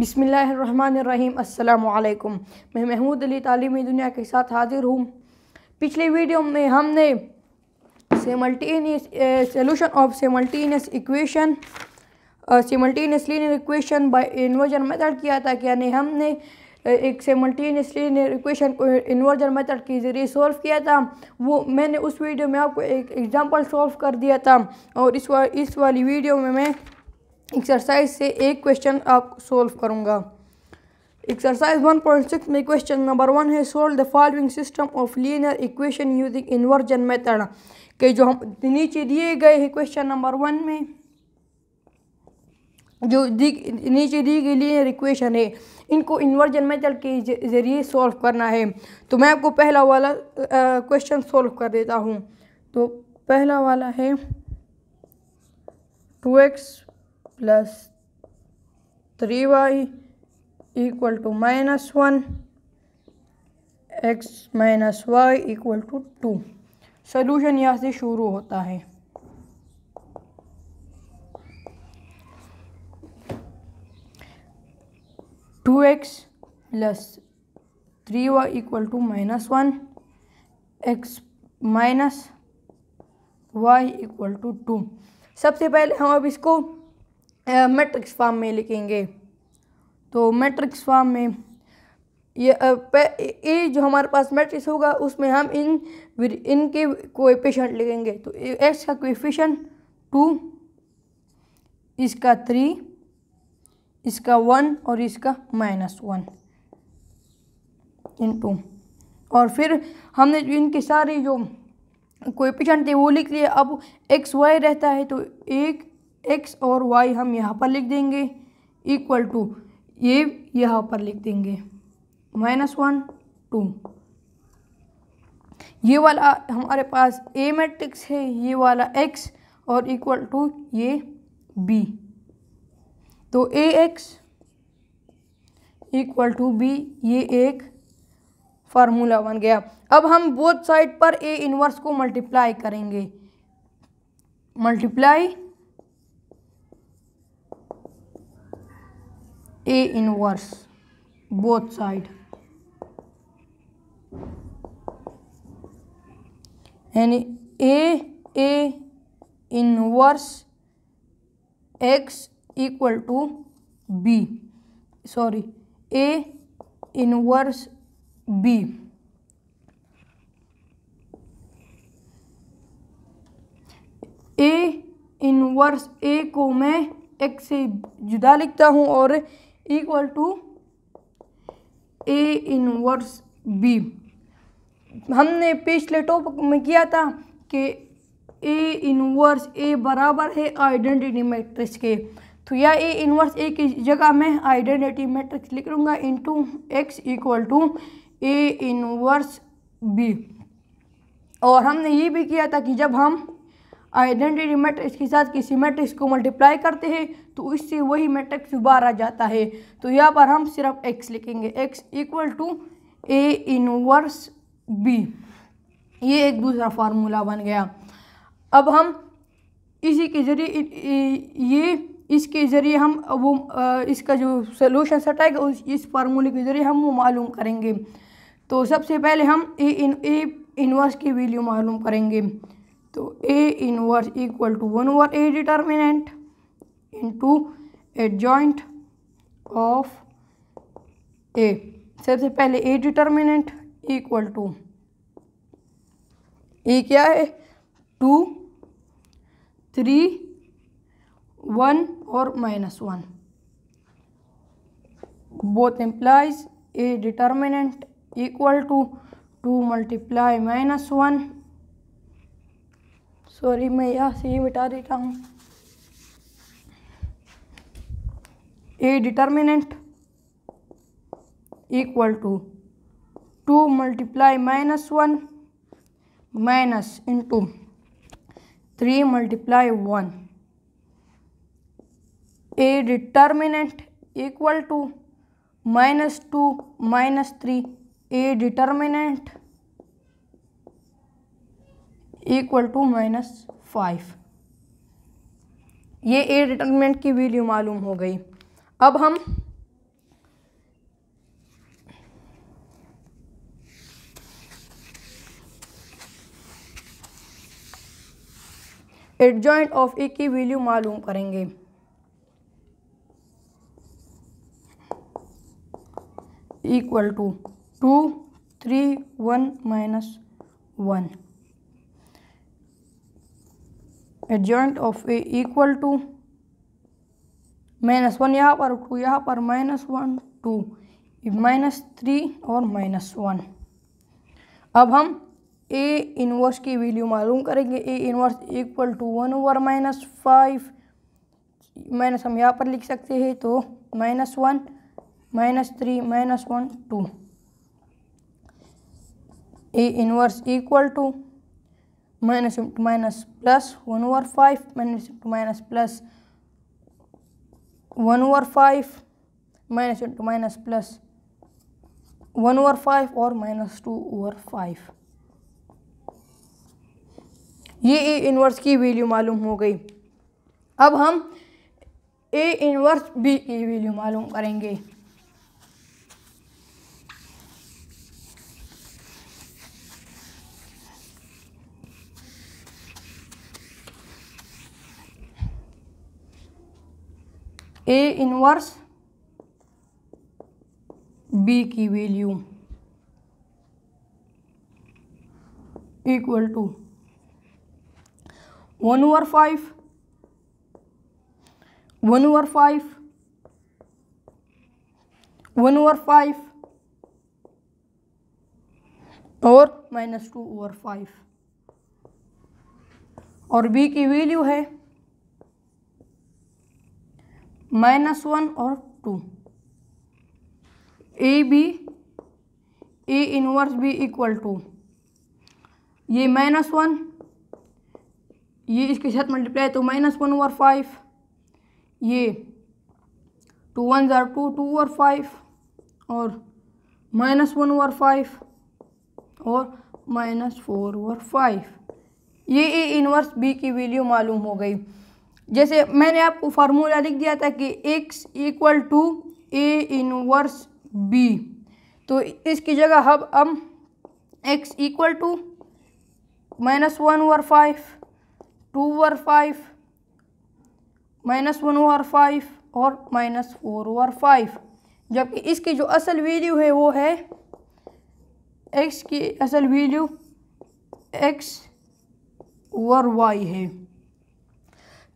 बिसमीम् अल्लाम मैं महमूद अली तलीमी दुनिया के साथ हाजिर हूँ पिछली वीडियो में हमने simultaneous solution of simultaneous equation simultaneous linear equation by inversion method किया था यानी हमने एक सेमल्टीनियस लीनियर इक्वेशन को इन्वर्जन मेथड के ज़रिए सॉल्व किया था वो मैंने उस वीडियो में आपको एक एग्जांपल सॉल्व कर दिया था और इस वा, इस वाली वीडियो में मैं एक्सरसाइज से एक क्वेश्चन आप सोल्व करूँगा एक्सरसाइज 1.6 में क्वेश्चन नंबर वन है solve the following system of linear equation using inversion method के जो हम नीचे दिए गए हैं क्वेश्चन नंबर वन में जो दी नीचे दी गई लीनियर इक्वेशन है इनको इन्वर्जन मेथड के ज़रिए सॉल्व करना है तो मैं आपको पहला वाला क्वेश्चन सोल्व कर देता हूँ तो पहला वाला है two X plus three Y equal to minus one X minus Y equal to two solution यहाँ से शुरू होता है two X plus three Y equal to minus one X minus Y equal to two सबसे पहले हम अब इसको मैट्रिक्स फॉर्म में लिखेंगे तो मैट्रिक्स फॉर्म में ये ए जो हमारे पास मैट्रिक्स होगा उसमें हम इन इनके कोएफिशिएंट लिखेंगे तो एक्स का कोएफिशिएंट टू इसका थ्री इसका वन और इसका माइनस वन इन टू और फिर हमने इनके सारे जो कोएफिशिएंट थे वो लिख लिए अब एक्स वाई रहता है तो एक एक्स और वाई हम यहाँ पर लिख देंगे इक्वल टू ये यहाँ पर लिख देंगे माइनस वन टू ये वाला हमारे पास ए मैट्रिक्स है ये वाला एक्स और इक्वल टू ये बी तो A X equal to B ये एक फार्मूला बन गया अब हम बोथ साइड पर ए इन्वर्स को मल्टीप्लाई करेंगे multiply A inverse both side यानी A A inverse X equal to B sorry A inverse B A inverse A को मैं एक्स से जुदा लिखता हूँ और equal to A inverse B हमने पिछले टॉपिक में किया था कि ए इनवर्स ए बराबर है आइडेंटिटी मैट्रिक्स के तो या ए इनवर्स ए की जगह मैं आइडेंटिटी मैट्रिक्स लिख लूँगा into X equal to A inverse B और हमने ये भी किया था कि जब हम आइडेंटिटी मैट्रिक्स के साथ किसी मैट्रिक्स को मल्टीप्लाई करते हैं तो इससे वही मैट्रिक्स बाहर आ जाता है तो यहाँ पर हम सिर्फ एक्स लिखेंगे X equal to A inverse B ये एक दूसरा फार्मूला बन गया अब हम इसी के ज़रिए ये इसके ज़रिए हम वो इसका जो सोल्यूशन सेट आएगा उस इस फार्मूले के ज़रिए हम वो मालूम करेंगे तो सबसे पहले हम ए इन ए इनवर्स की वैल्यू मालूम करेंगे तो A inverse equal to one over A determinant into adjoint of A सबसे पहले A determinant equal to A क्या है टू थ्री वन और minus one both implies A determinant equal to two multiply minus one sorry मैं यहाँ से ये मिटा देता हूँ A determinant equal to two multiply minus one minus into three multiply one A determinant equal to minus two minus three A determinant equal to minus five ये A determinant की value मालूम हो गई अब हम एडजॉइंट ऑफ ए की value मालूम करेंगे equal to two three one minus one adjoint of A equal to minus one यहाँ पर टू यहाँ पर minus one two minus three और माइनस वन अब हम ए इनवर्स की वैल्यू मालूम करेंगे A inverse equal to one over minus five minus हम यहाँ पर लिख सकते हैं तो minus one minus three minus one two A inverse equal to minus into minus plus one over five minus into minus plus one over five minus into minus plus one over five और minus two over five ये A inverse की value मालूम हो गई अब हम A inverse B की value मालूम करेंगे ए इनवर्स बी की value equal to one over five one over five one over five और माइनस टू ओवर फाइव और बी की वैल्यू है माइनस वन और two A B A inverse B equal to ये minus one ये इसके साथ मल्टीप्लाई तो माइनस वन ओवर फाइव ये टू वन ज़ार टू टू ओवर फाइव और माइनस वन ओवर फाइव और माइनस फोर ओवर फाइव ये ए इनवर्स बी की वैल्यू मालूम हो गई जैसे मैंने आपको फार्मूला लिख दिया था कि x equal to A inverse B तो इसकी जगह अब हम x equal to minus one over five two over five minus one over five और माइनस फोर ओवर फाइव जबकि इसकी जो असल वैल्यू है वो है एक्स की असल वैल्यू एक्स ओवर वाई है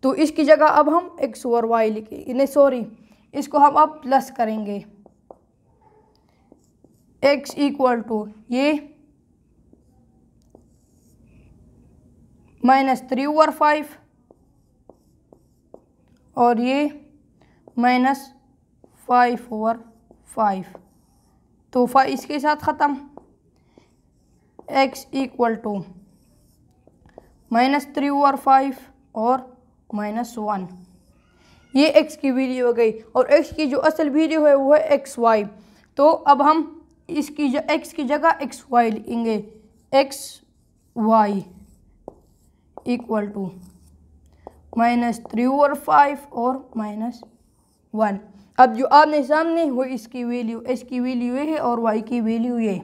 तो इसकी जगह अब हम एक्स ओवर वाई लिखे नहीं सॉरी इसको हम अब प्लस करेंगे एक्स इक्वल टू ये माइनस थ्री ओवर फाइव और ये माइनस फाइव ओवर फाइव तो फाइव इसके साथ ख़त्म x equal to minus three over five और माइनस वन ये एक्स की वैल्यू हो गई और एक्स की जो असल वैल्यू है वो है एक्स वाई तो अब हम इसकी एक्स की जगह एक्स वाई लिखेंगे x y equal to minus three और फाइव और माइनस वन अब जो आपने सामने वो इसकी वैल्यू एक्स की वैल्यू ये है और वाई की वैल्यू ये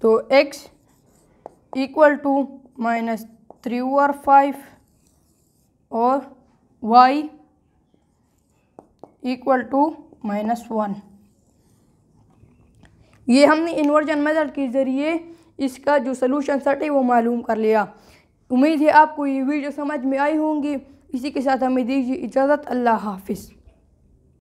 तो x equal to minus three over five और y equal to minus one ये हमने इन्वर्जन मेथड के ज़रिए इसका जो सोलूशन सेट है वो मालूम कर लिया उम्मीद है आपको ये वीडियो समझ में आई होंगी इसी के साथ हमें दीजिए इजाज़त अल्लाह हाफिज़